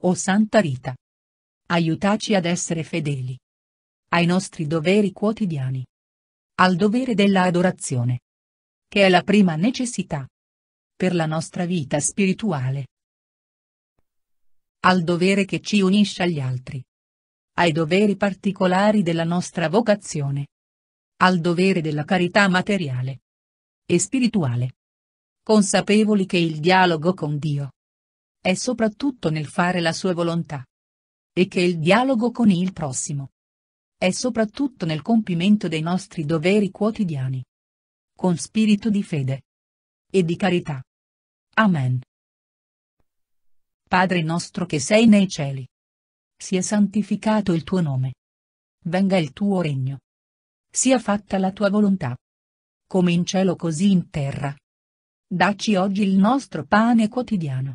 O oh Santa Rita. Aiutaci ad essere fedeli. Ai nostri doveri quotidiani. Al dovere della adorazione. Che è la prima necessità. Per la nostra vita spirituale. Al dovere che ci unisce agli altri. Ai doveri particolari della nostra vocazione. Al dovere della carità materiale. E spirituale consapevoli che il dialogo con Dio è soprattutto nel fare la sua volontà. E che il dialogo con il prossimo è soprattutto nel compimento dei nostri doveri quotidiani. Con spirito di fede e di carità. Amen. Padre nostro che sei nei cieli. Sia santificato il tuo nome. Venga il tuo regno. Sia fatta la tua volontà. Come in cielo così in terra. Dacci oggi il nostro pane quotidiano